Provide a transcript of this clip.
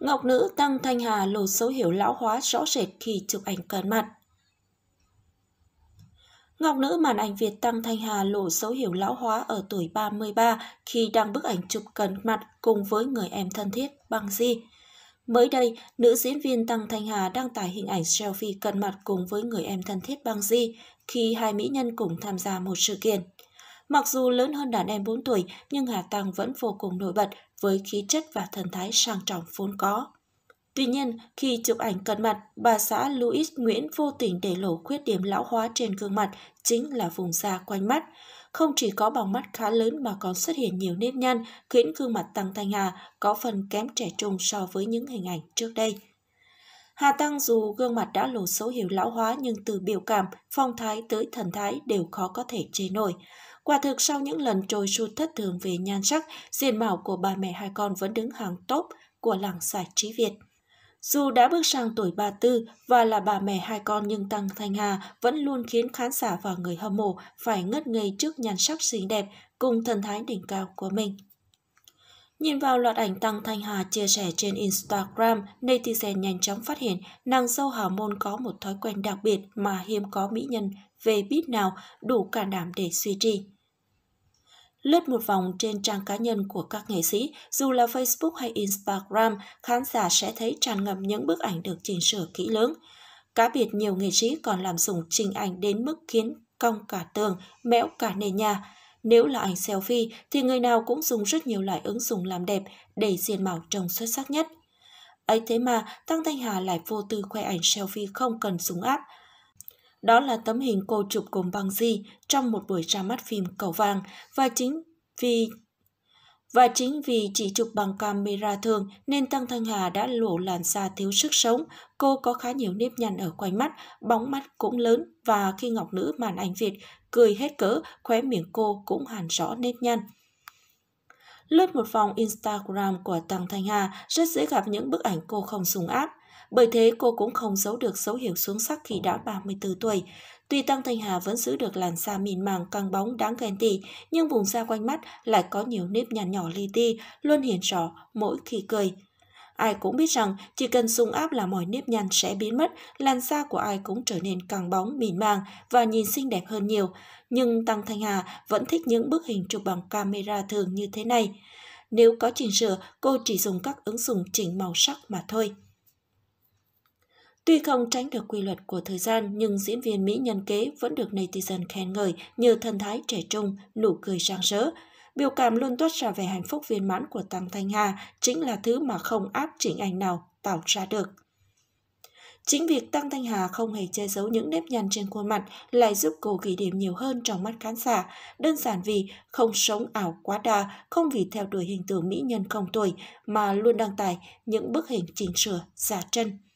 Ngọc nữ Tăng Thanh Hà lộ dấu hiệu lão hóa rõ rệt khi chụp ảnh cận mặt. Ngọc nữ màn ảnh Việt Tăng Thanh Hà lộ dấu hiệu lão hóa ở tuổi 33 khi đăng bức ảnh chụp cận mặt cùng với người em thân thiết Băng Di. Mới đây, nữ diễn viên Tăng Thanh Hà đăng tải hình ảnh selfie cận mặt cùng với người em thân thiết Băng Di khi hai mỹ nhân cùng tham gia một sự kiện. Mặc dù lớn hơn đàn em 4 tuổi, nhưng Hà Tăng vẫn vô cùng nổi bật với khí chất và thần thái sang trọng vốn có. Tuy nhiên, khi chụp ảnh cận mặt, bà xã Louis Nguyễn vô tình để lộ khuyết điểm lão hóa trên gương mặt, chính là vùng da quanh mắt. Không chỉ có bằng mắt khá lớn mà còn xuất hiện nhiều nếp nhăn, khiến gương mặt Tăng Thanh Hà có phần kém trẻ trung so với những hình ảnh trước đây. Hà Tăng dù gương mặt đã lộ dấu hiệu lão hóa nhưng từ biểu cảm, phong thái tới thần thái đều khó có thể chế nổi. Quả thực sau những lần trôi sụt thất thường về nhan sắc, diện mạo của bà mẹ hai con vẫn đứng hàng top của làng giải trí Việt. Dù đã bước sang tuổi 34 và là bà mẹ hai con nhưng Tăng Thanh Hà vẫn luôn khiến khán giả và người hâm mộ phải ngất ngây trước nhan sắc xinh đẹp cùng thần thái đỉnh cao của mình. Nhìn vào loạt ảnh Tăng Thanh Hà chia sẻ trên Instagram, netizen nhanh chóng phát hiện nàng dâu hào Môn có một thói quen đặc biệt mà hiếm có mỹ nhân về biết nào đủ can đảm để suy trì. Lướt một vòng trên trang cá nhân của các nghệ sĩ, dù là Facebook hay Instagram, khán giả sẽ thấy tràn ngập những bức ảnh được chỉnh sửa kỹ lưỡng. Cá biệt nhiều nghệ sĩ còn làm dùng trình ảnh đến mức khiến cong cả tường, mẽo cả nền nhà. Nếu là ảnh selfie thì người nào cũng dùng rất nhiều loại ứng dụng làm đẹp để diện mạo trông xuất sắc nhất. Ấy thế mà Tăng Thanh Hà lại vô tư khoe ảnh selfie không cần súng áp. Đó là tấm hình cô chụp cùng băng di trong một buổi ra mắt phim Cầu Vàng và chính vì và chính vì chỉ chụp bằng camera thường nên Tăng Thanh Hà đã lộ làn da thiếu sức sống, cô có khá nhiều nếp nhăn ở quanh mắt, bóng mắt cũng lớn và khi Ngọc Nữ màn ảnh Việt cười hết cỡ, khóe miệng cô cũng hàn rõ nếp nhăn. Lướt một vòng Instagram của Tăng Thanh Hà rất dễ gặp những bức ảnh cô không dùng áp. Bởi thế cô cũng không giấu được dấu hiệu xuống sắc khi đã 34 tuổi. Tuy Tăng Thanh Hà vẫn giữ được làn da mịn màng căng bóng đáng ghen tị, nhưng vùng da quanh mắt lại có nhiều nếp nhăn nhỏ li ti, luôn hiền trò mỗi khi cười. Ai cũng biết rằng chỉ cần dùng áp là mọi nếp nhăn sẽ biến mất, làn da của ai cũng trở nên càng bóng, mịn màng và nhìn xinh đẹp hơn nhiều. Nhưng Tăng Thanh Hà vẫn thích những bức hình chụp bằng camera thường như thế này. Nếu có chỉnh sửa, cô chỉ dùng các ứng dụng chỉnh màu sắc mà thôi. Tuy không tránh được quy luật của thời gian, nhưng diễn viên Mỹ nhân kế vẫn được netizen khen ngợi nhờ thân thái trẻ trung, nụ cười rạng rỡ. Biểu cảm luôn toát ra về hạnh phúc viên mãn của Tăng Thanh Hà chính là thứ mà không áp chỉnh ảnh nào tạo ra được. Chính việc Tăng Thanh Hà không hề che giấu những nếp nhăn trên khuôn mặt lại giúp cô ghi điểm nhiều hơn trong mắt khán giả, đơn giản vì không sống ảo quá đà, không vì theo đuổi hình tượng mỹ nhân không tuổi mà luôn đăng tải những bức hình chỉnh sửa, giả chân.